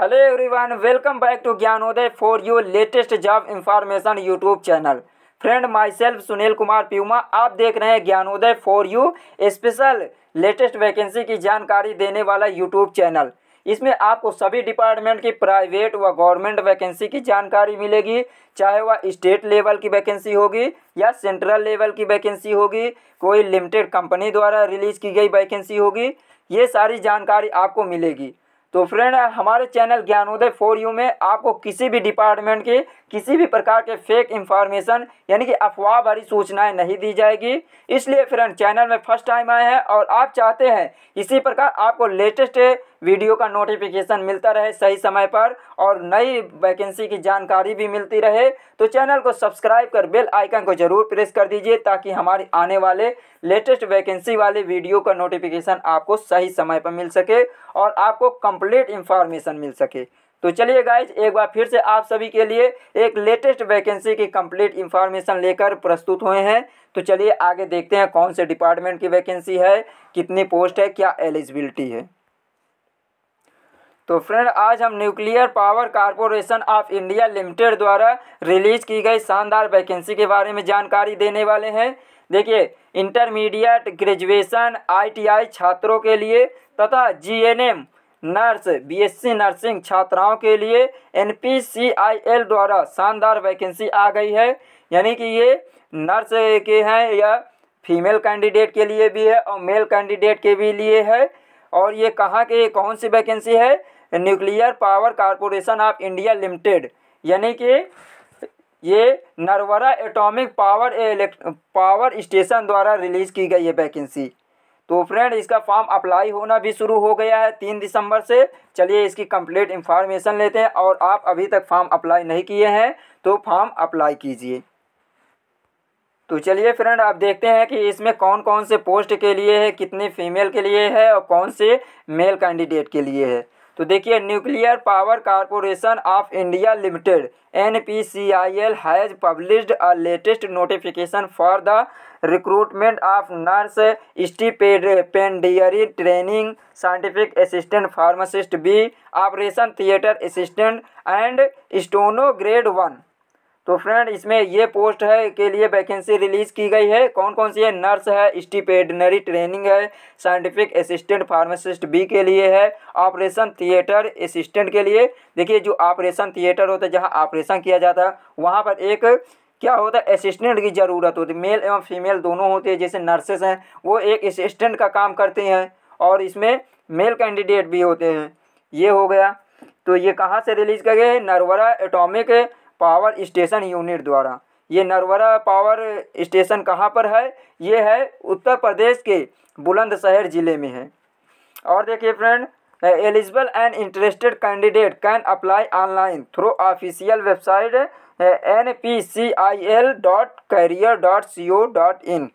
hello everyone welcome back to Gyanodaya for your latest job information YouTube channel friend myself Sunil Kumar प्यूमा आप देख रहे हैं Gyanodaya for you special latest vacancy की जानकारी देने वाला यूट्यूब चैनल इसमें आपको सभी डिपार्टमेंट की प्राइवेट व गवर्नमेंट वैकेंसी की जानकारी मिलेगी चाहे वह स्टेट लेवल की वैकेंसी होगी या सेंट्रल लेवल की वैकेंसी होगी कोई लिमिटेड कंपनी द्वारा रिलीज की गई वैकेंसी होगी ये सारी जानकारी आपको मिलेगी तो फ्रेंड हमारे चैनल ज्ञानोदय फॉर यू में आपको किसी भी डिपार्टमेंट के किसी भी प्रकार के फेक इंफॉर्मेशन यानी कि अफवाह भरी सूचनाएं नहीं दी जाएगी इसलिए फ्रेंड चैनल में फर्स्ट टाइम आए हैं और आप चाहते हैं इसी प्रकार आपको लेटेस्ट वीडियो का नोटिफिकेशन मिलता रहे सही समय पर और नई वैकेंसी की जानकारी भी मिलती रहे तो चैनल को सब्सक्राइब कर बेल आइकन को जरूर प्रेस कर दीजिए ताकि हमारी आने वाले लेटेस्ट वैकेंसी वाले वीडियो का नोटिफिकेशन आपको सही समय पर मिल सके और आपको कंप्लीट इंफॉर्मेशन मिल सके तो चलिए गाइज एक बार फिर से आप सभी के लिए एक लेटेस्ट वैकेंसी की कंप्लीट इन्फॉर्मेशन लेकर प्रस्तुत हुए हैं तो चलिए आगे देखते हैं कौन से डिपार्टमेंट की वैकेंसी है कितनी पोस्ट है क्या एलिजिबिलिटी है तो फ्रेंड आज हम Nuclear Power Corporation of India Limited द्वारा रिलीज की गई शानदार वैकेंसी के बारे में जानकारी देने वाले हैं देखिए इंटरमीडिएट ग्रेजुएशन आईटीआई छात्रों के लिए तथा जीएनएम नर्स बीएससी नर्सिंग छात्राओं के लिए एन द्वारा शानदार वैकेंसी आ गई है यानी कि ये नर्स के हैं या फीमेल कैंडिडेट के लिए भी है और मेल कैंडिडेट के भी लिए है और ये कहाँ के कौन सी वैकेंसी है Nuclear Power Corporation of India Limited यानी कि ये Narora atomic power power station द्वारा रिलीज़ की गई है वैकेंसी तो फ्रेंड इसका फॉर्म अप्लाई होना भी शुरू हो गया है तीन दिसंबर से चलिए इसकी कंप्लीट इन्फॉर्मेशन लेते हैं और आप अभी तक फॉर्म अप्लाई नहीं किए हैं तो फॉर्म अप्लाई कीजिए तो चलिए फ्रेंड आप देखते हैं कि इसमें कौन कौन से पोस्ट के लिए है कितने फीमेल के लिए है और कौन से मेल कैंडिडेट के लिए है तो देखिए Nuclear Power Corporation of India Limited N P C I L has published a latest notification for the recruitment of nurse stipendiary training scientific assistant pharmacist B operation theatre assistant and steno grade one तो friend इसमें ये post है के लिए vacancy release की गई है कौन कौन सी है नर्स है स्टीपेडनरी ट्रेनिंग है साइंटिफिक असिस्टेंट फार्मासिस्ट बी के लिए है ऑपरेशन थिएटर असिस्टेंट के लिए देखिए जो ऑपरेशन थिएटर होता है जहाँ ऑपरेशन किया जाता है वहाँ पर एक क्या होता है असिस्टेंट की ज़रूरत होती है मेल एवं फीमेल दोनों होते हैं जैसे नर्सेस हैं वो एक असिस्टेंट का काम करते हैं और इसमें मेल कैंडिडेट भी होते हैं ये हो गया तो ये कहाँ से रिलीज़ किया गया है Narora atomic power station unit द्वारा ये नरवरा पावर स्टेशन कहाँ पर है ये है उत्तर प्रदेश के बुलंदशहर ज़िले में है और देखिए friend eligible and interested candidate can apply online through official website N P C I L dot career dot C O dot in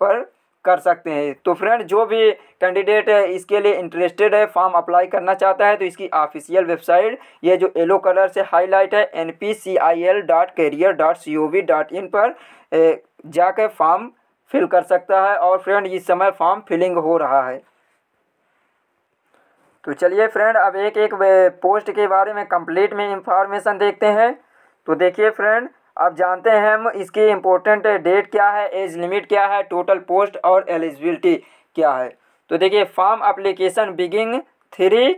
पर कर सकते हैं तो फ्रेंड जो भी कैंडिडेट इसके लिए इंटरेस्टेड है फॉर्म अप्लाई करना चाहता है तो इसकी ऑफिशियल वेबसाइट ये जो येलो कलर से हाईलाइट है N P C I L dot career dot C O V dot in पर जाकर फॉर्म फिल कर सकता है और फ्रेंड इस समय फॉर्म फिलिंग हो रहा है तो चलिए फ्रेंड अब एक एक पोस्ट के बारे में कंप्लीट में इंफॉर्मेशन देखते हैं तो देखिए फ्रेंड अब जानते हैं हम इसकी इम्पोर्टेंट डेट क्या है एज लिमिट क्या है टोटल पोस्ट और एलिजिबिलिटी क्या है तो देखिए फॉर्म अप्लीकेशन बिगिंग थ्री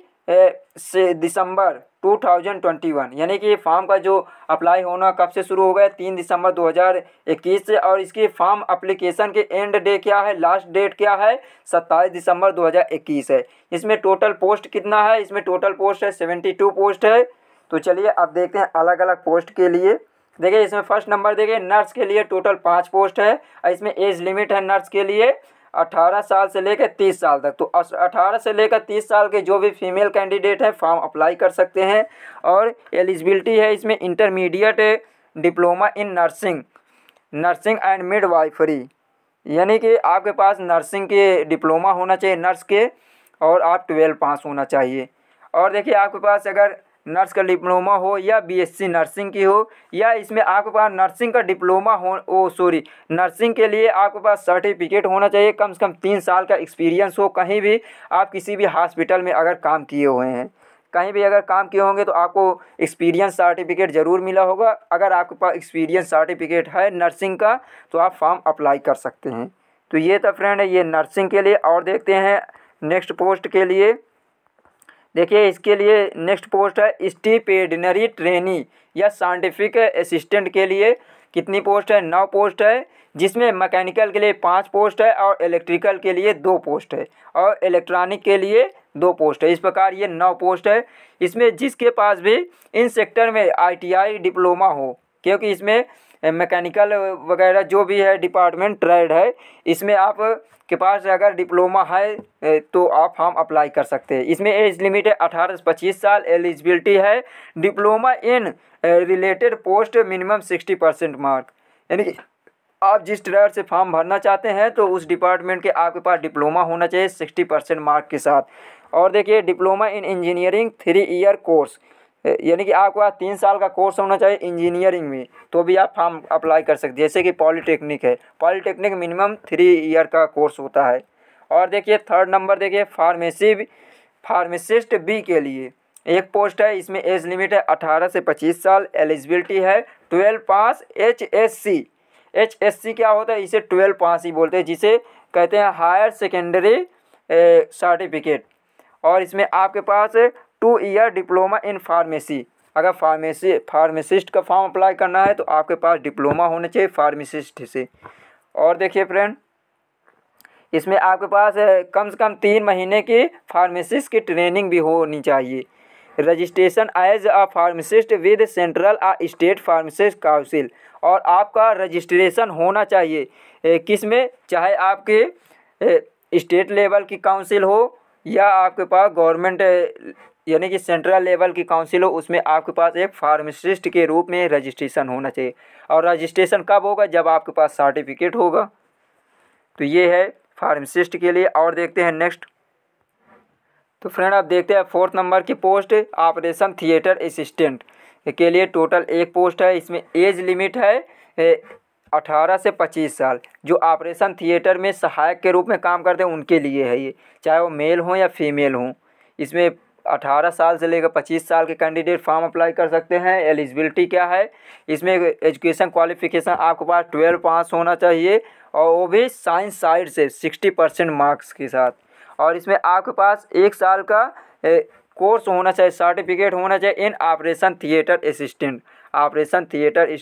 से दिसंबर 2021 यानी कि फॉर्म का जो अप्लाई होना कब से शुरू हो गया तीन दिसंबर 2021 से और इसकी फॉर्म अप्लीकेशन के एंड डे क्या है लास्ट डेट क्या है 27 दिसंबर 2021 है इसमें टोटल पोस्ट कितना है इसमें टोटल पोस्ट है 72 पोस्ट है तो चलिए अब देखते हैं अलग अलग पोस्ट के लिए देखिए इसमें फर्स्ट नंबर देखिए नर्स के लिए टोटल पाँच पोस्ट है और इसमें एज लिमिट है नर्स के लिए अठारह साल से लेकर तीस साल तक तो अठारह से लेकर तीस साल के जो भी फीमेल कैंडिडेट हैं फॉर्म अप्लाई कर सकते हैं और एलिजिबिलिटी है इसमें intermediate diploma in nursing nursing and midwifery यानी कि आपके पास नर्सिंग के डिप्लोमा होना चाहिए नर्स के और आप ट्वेल्व पास होना चाहिए और देखिए आपके पास अगर नर्स का डिप्लोमा हो या बीएससी नर्सिंग की हो या इसमें आपके पास नर्सिंग का डिप्लोमा हो ओ सॉरी नर्सिंग के लिए आपके पास सर्टिफिकेट होना चाहिए कम से कम तीन साल का एक्सपीरियंस हो कहीं भी आप किसी भी हॉस्पिटल में अगर काम किए हुए हैं कहीं भी अगर काम किए होंगे तो आपको एक्सपीरियंस सर्टिफिकेट ज़रूर मिला होगा अगर आपके पास एक्सपीरियंस सर्टिफिकेट है नर्सिंग का तो आप फॉर्म अप्लाई कर सकते हैं तो ये था फ्रेंड ये नर्सिंग के लिए और देखते हैं नेक्स्ट पोस्ट के लिए देखिए इसके लिए नेक्स्ट पोस्ट है स्टीपेडनरी ट्रेनी या साइंटिफिक असिस्टेंट के लिए कितनी पोस्ट है नौ पोस्ट है जिसमें मैकेनिकल के लिए पाँच पोस्ट है और इलेक्ट्रिकल के लिए दो पोस्ट है और इलेक्ट्रॉनिक के लिए दो पोस्ट है इस प्रकार ये नौ पोस्ट है इसमें जिसके पास भी इन सेक्टर में आईटीआई डिप्लोमा हो क्योंकि इसमें मैकेनिकल वगैरह जो भी है डिपार्टमेंट ट्रेड है इसमें आप के पास अगर डिप्लोमा है तो आप हम अप्लाई कर सकते हैं इसमें एज लिमिट है अठारह से पच्चीस साल एलिजिबिलिटी है diploma in related post minimum sixty percent mark यानी आप जिस ट्रेड से फॉर्म भरना चाहते हैं तो उस डिपार्टमेंट के आपके पास डिप्लोमा होना चाहिए सिक्सटी परसेंट मार्क के साथ और देखिए diploma in engineering three year course यानी कि आपके पास तीन साल का कोर्स होना चाहिए इंजीनियरिंग में तो भी आप फॉर्म अप्लाई कर सकते जैसे कि पॉलीटेक्निक है पॉलीटेक्निक मिनिमम थ्री ईयर का कोर्स होता है और देखिए थर्ड नंबर देखिए फार्मेसी फार्मेसिस्ट बी के लिए एक पोस्ट है इसमें एज लिमिट है अठारह से पच्चीस साल एलिजिबिलिटी है twelve pass H S C H S C क्या होता है इसे ट्वेल्व पास ही बोलते हैं जिसे कहते हैं हायर सेकेंडरी सर्टिफिकेट और इसमें आपके पास two year diploma in pharmacy अगर फार्मेसी फार्मेसिस्ट का फॉर्म अप्लाई करना है तो आपके पास डिप्लोमा होना चाहिए फार्मेसिस्ट से और देखिए फ्रेंड इसमें आपके पास कम से कम तीन महीने की फार्मेसिस्ट की ट्रेनिंग भी होनी चाहिए registration as a pharmacist with central or state pharmacist council और आपका रजिस्ट्रेशन होना चाहिए किस में चाहे आपके स्टेट लेवल की काउंसिल हो या आपके पास गवर्नमेंट यानी कि सेंट्रल लेवल की काउंसिल हो उसमें आपके पास एक फार्मासिस्ट के रूप में रजिस्ट्रेशन होना चाहिए और रजिस्ट्रेशन कब होगा जब आपके पास सर्टिफिकेट होगा तो ये है फार्मासिस्ट के लिए और देखते हैं नेक्स्ट तो फ्रेंड आप देखते हैं फोर्थ नंबर की पोस्ट ऑपरेशन थिएटर असिस्टेंट के लिए टोटल एक पोस्ट है इसमें एज लिमिट है अठारह से पच्चीस साल जो ऑपरेशन थिएटर में सहायक के रूप में काम करते हैं उनके लिए है ये चाहे वो मेल हों या फीमेल हों इसमें 18 साल से लेकर 25 साल के कैंडिडेट फॉर्म अप्लाई कर सकते हैं एलिजिबिलिटी क्या है इसमें एजुकेशन क्वालिफिकेशन आपके पास ट्वेल्व पास होना चाहिए और वो भी साइंस साइड से 60 परसेंट मार्क्स के साथ और इसमें आपके पास एक साल का कोर्स होना चाहिए सर्टिफिकेट होना चाहिए in operation theatre assistant operation theatre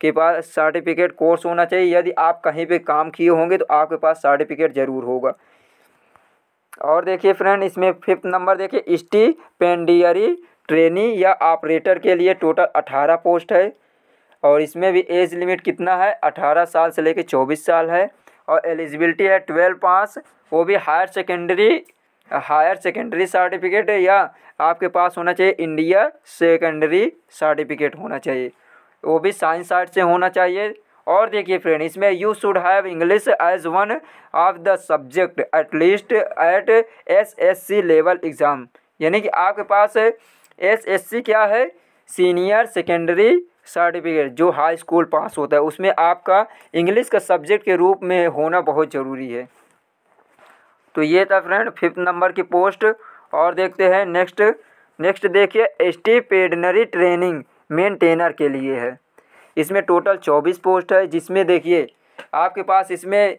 के पास सर्टिफिकेट कोर्स होना चाहिए यदि आप कहीं पे काम किए होंगे तो आपके पास सर्टिफिकेट ज़रूर होगा और देखिए फ्रेंड इसमें फिफ्थ नंबर देखिए स्टीपेंडियरी ट्रेनी या ऑपरेटर के लिए टोटल अठारह पोस्ट है और इसमें भी एज लिमिट कितना है अठारह साल से लेकर चौबीस साल है और एलिजिबिलिटी है ट्वेल्व पास वो भी higher secondary higher secondary certificate या आपके पास होना चाहिए इंडिया सेकेंडरी सर्टिफिकेट होना चाहिए वो भी साइंस साइड से होना चाहिए और देखिए फ्रेंड इसमें you should have English as one of the subject at least at S S C level exam यानी कि आपके पास एस एस सी क्या है सीनियर सेकेंडरी सर्टिफिकेट जो हाई स्कूल पास होता है उसमें आपका इंग्लिश का सब्जेक्ट के रूप में होना बहुत ज़रूरी है तो ये था फ्रेंड फिफ्थ नंबर की पोस्ट और देखते हैं नेक्स्ट नेक्स्ट देखिए स्टीपेडनरी ट्रेनिंग मेंटेनर के लिए है इसमें टोटल चौबीस पोस्ट है जिसमें देखिए आपके पास इसमें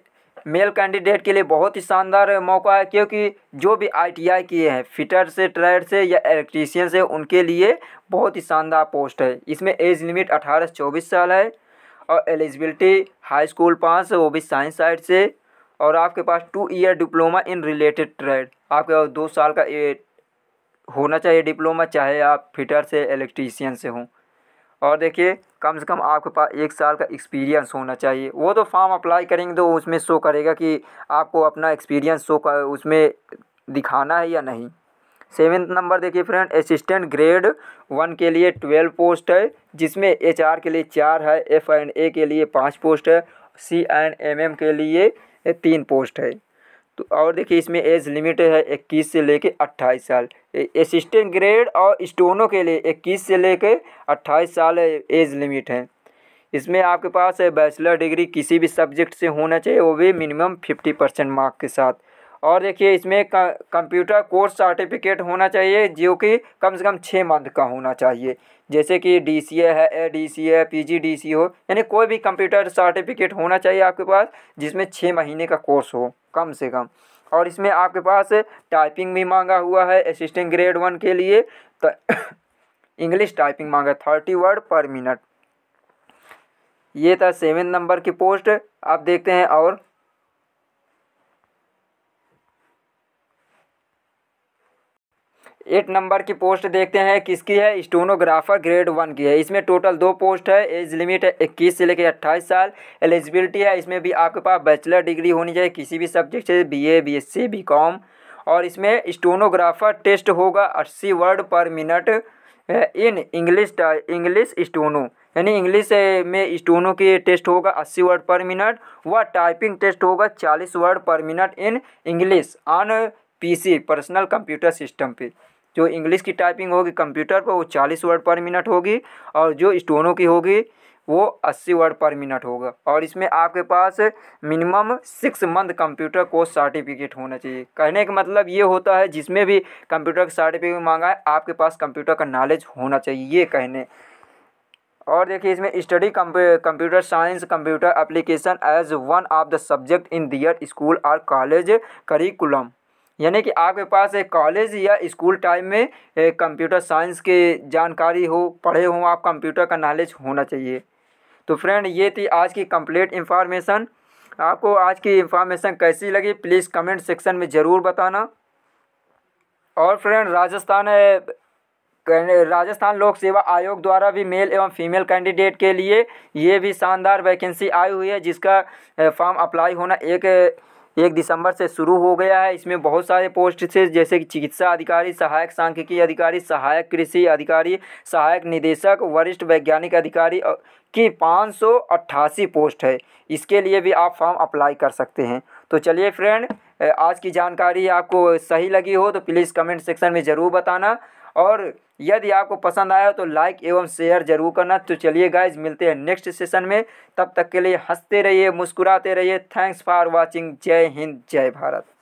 मेल कैंडिडेट के लिए बहुत ही शानदार मौका है क्योंकि जो भी आईटीआई किए हैं फिटर से ट्रेड से या इलेक्ट्रीशियन से उनके लिए बहुत ही शानदार पोस्ट है इसमें एज लिमिट अठारह से चौबीस साल है और एलिजिबिलिटी हाई स्कूल पास वो भी साइंस साइड से और आपके पास two year diploma in related trade आपके पास दो साल का होना चाहिए डिप्लोमा चाहे आप फिटर से इलेक्ट्रीशियन से हों और देखिए कम से कम आपके पास एक साल का एक्सपीरियंस होना चाहिए वो तो फॉर्म अप्लाई करेंगे तो उसमें शो करेगा कि आपको अपना एक्सपीरियंस शो कर उसमें दिखाना है या नहीं सेवेंथ नंबर देखिए फ्रेंड असिस्टेंट ग्रेड वन के लिए ट्वेल्व पोस्ट है जिसमें एच आर के लिए चार है एफ एंड ए के लिए पाँच पोस्ट है सी एंड एम एम के लिए तीन पोस्ट है तो और देखिए इसमें एज लिमिट है इक्कीस से लेके अट्ठाईस साल असिस्टेंट ग्रेड और स्टोनों के लिए इक्कीस से लेके अट्ठाईस साल एज लिमिट है इसमें आपके पास है बैचलर डिग्री किसी भी सब्जेक्ट से होना चाहिए वो भी मिनिमम फिफ्टी परसेंट मार्क के साथ और देखिए इसमें कंप्यूटर कोर्स सर्टिफिकेट होना चाहिए जो कि कम से कम छः मंथ का होना चाहिए जैसे कि डी सी ए है D C A P G D C हो यानी कोई भी कंप्यूटर सर्टिफिकेट होना चाहिए आपके पास जिसमें छः महीने का कोर्स हो कम से कम और इसमें आपके पास टाइपिंग भी मांगा हुआ है असिस्टेंट ग्रेड वन के लिए तो इंग्लिश टाइपिंग मांगा थर्टी वर्ड पर मिनट ये था सेवन नंबर की पोस्ट आप देखते हैं और एट नंबर की पोस्ट देखते हैं किसकी है स्टोनोग्राफर ग्रेड वन की है इसमें टोटल दो पोस्ट है एज लिमिट है इक्कीस से लेकर अट्ठाईस साल एलिजिबिलिटी है इसमें भी आपके पास बैचलर डिग्री होनी चाहिए किसी भी सब्जेक्ट से सी बी कॉम और इसमें स्टोनोग्राफर टेस्ट होगा अस्सी word per minute in English English steno यानी इंग्लिश में स्टोनो की टेस्ट होगा अस्सी वर्ड पर मिनट व टाइपिंग टेस्ट होगा चालीस word per minute in English on PC personal computer system पे जो इंग्लिश की टाइपिंग होगी कंप्यूटर पर वो चालीस वर्ड पर मिनट होगी और जो स्टोनों की होगी वो अस्सी वर्ड पर मिनट होगा और इसमें आपके पास minimum six month computer course certificate होना चाहिए कहने का मतलब ये होता है जिसमें भी कंप्यूटर का सर्टिफिकेट मांगा है आपके पास कंप्यूटर का नॉलेज होना चाहिए ये कहने और देखिए इसमें study computer science computer application as one of the subject in their school और कॉलेज करिकुलम यानी कि आपके पास एक कॉलेज या स्कूल टाइम में कंप्यूटर साइंस के जानकारी हो पढ़े हों आप कंप्यूटर का नॉलेज होना चाहिए तो फ्रेंड ये थी आज की कंप्लीट इन्फॉर्मेशन आपको आज की इन्फॉर्मेशन कैसी लगी प्लीज़ कमेंट सेक्शन में ज़रूर बताना और फ्रेंड राजस्थान राजस्थान लोक सेवा आयोग द्वारा भी मेल एवं फीमेल कैंडिडेट के लिए ये भी शानदार वैकेंसी आई हुई है जिसका फॉर्म अप्लाई होना एक एक दिसंबर से शुरू हो गया है इसमें बहुत सारे पोस्ट थे जैसे कि चिकित्सा अधिकारी सहायक सांख्यिकी अधिकारी सहायक कृषि अधिकारी सहायक निदेशक वरिष्ठ वैज्ञानिक अधिकारी की पाँच पोस्ट है इसके लिए भी आप फॉर्म अप्लाई कर सकते हैं तो चलिए फ्रेंड आज की जानकारी आपको सही लगी हो तो प्लीज़ कमेंट सेक्शन में ज़रूर बताना और यदि आपको पसंद आया तो लाइक एवं शेयर जरूर करना तो चलिए गाइज मिलते हैं नेक्स्ट सेशन में तब तक के लिए हंसते रहिए मुस्कुराते रहिए थैंक्स फॉर वॉचिंग जय हिंद जय भारत